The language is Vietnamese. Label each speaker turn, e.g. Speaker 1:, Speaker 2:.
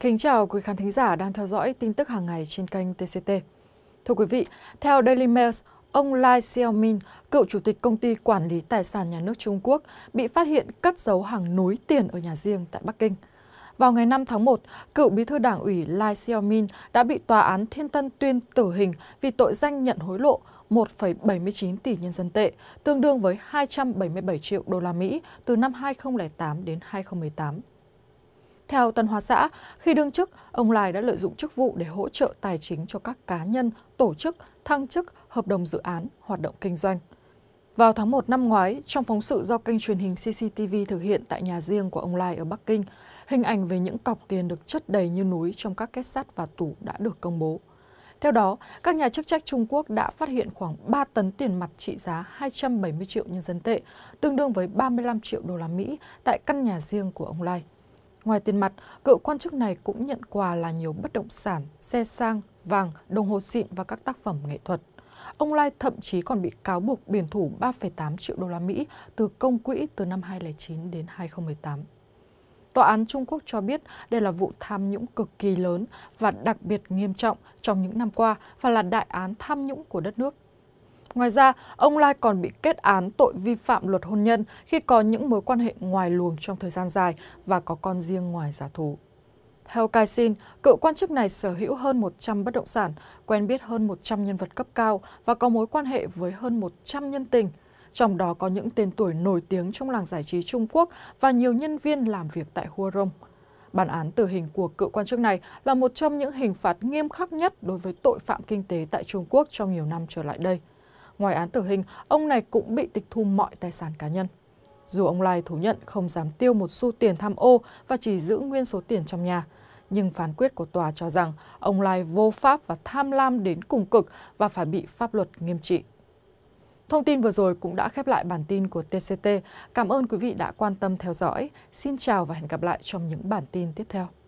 Speaker 1: Kính chào quý khán thính giả đang theo dõi tin tức hàng ngày trên kênh TCT. Thưa quý vị, theo Daily Mail, ông Lai Xiaomin, cựu chủ tịch công ty quản lý tài sản nhà nước Trung Quốc, bị phát hiện cất giấu hàng núi tiền ở nhà riêng tại Bắc Kinh. Vào ngày 5 tháng 1, cựu bí thư đảng ủy Lai Xiaomin đã bị tòa án Thiên Tân tuyên tử hình vì tội danh nhận hối lộ 1,79 tỷ nhân dân tệ, tương đương với 277 triệu đô la Mỹ từ năm 2008 đến 2018. Theo Tân Hoa Xã, khi đương chức, ông Lai đã lợi dụng chức vụ để hỗ trợ tài chính cho các cá nhân, tổ chức, thăng chức, hợp đồng dự án, hoạt động kinh doanh. Vào tháng 1 năm ngoái, trong phóng sự do kênh truyền hình CCTV thực hiện tại nhà riêng của ông Lai ở Bắc Kinh, hình ảnh về những cọc tiền được chất đầy như núi trong các kết sắt và tủ đã được công bố. Theo đó, các nhà chức trách Trung Quốc đã phát hiện khoảng 3 tấn tiền mặt trị giá 270 triệu nhân dân tệ, tương đương với 35 triệu đô la Mỹ tại căn nhà riêng của ông Lai. Ngoài tiền mặt, cựu quan chức này cũng nhận quà là nhiều bất động sản, xe sang, vàng, đồng hồ xịn và các tác phẩm nghệ thuật. Ông Lai thậm chí còn bị cáo buộc biển thủ 3,8 triệu đô la Mỹ từ công quỹ từ năm 2009 đến 2018. Tòa án Trung Quốc cho biết đây là vụ tham nhũng cực kỳ lớn và đặc biệt nghiêm trọng trong những năm qua và là đại án tham nhũng của đất nước Ngoài ra, ông Lai còn bị kết án tội vi phạm luật hôn nhân khi có những mối quan hệ ngoài luồng trong thời gian dài và có con riêng ngoài giả thú. Theo Kaisin, cựu quan chức này sở hữu hơn 100 bất động sản, quen biết hơn 100 nhân vật cấp cao và có mối quan hệ với hơn 100 nhân tình, trong đó có những tên tuổi nổi tiếng trong làng giải trí Trung Quốc và nhiều nhân viên làm việc tại Huarong. Bản án tử hình của cựu quan chức này là một trong những hình phạt nghiêm khắc nhất đối với tội phạm kinh tế tại Trung Quốc trong nhiều năm trở lại đây. Ngoài án tử hình, ông này cũng bị tịch thu mọi tài sản cá nhân. Dù ông Lai thú nhận không dám tiêu một xu tiền tham ô và chỉ giữ nguyên số tiền trong nhà, nhưng phán quyết của tòa cho rằng ông Lai vô pháp và tham lam đến cùng cực và phải bị pháp luật nghiêm trị. Thông tin vừa rồi cũng đã khép lại bản tin của TCT. Cảm ơn quý vị đã quan tâm theo dõi. Xin chào và hẹn gặp lại trong những bản tin tiếp theo.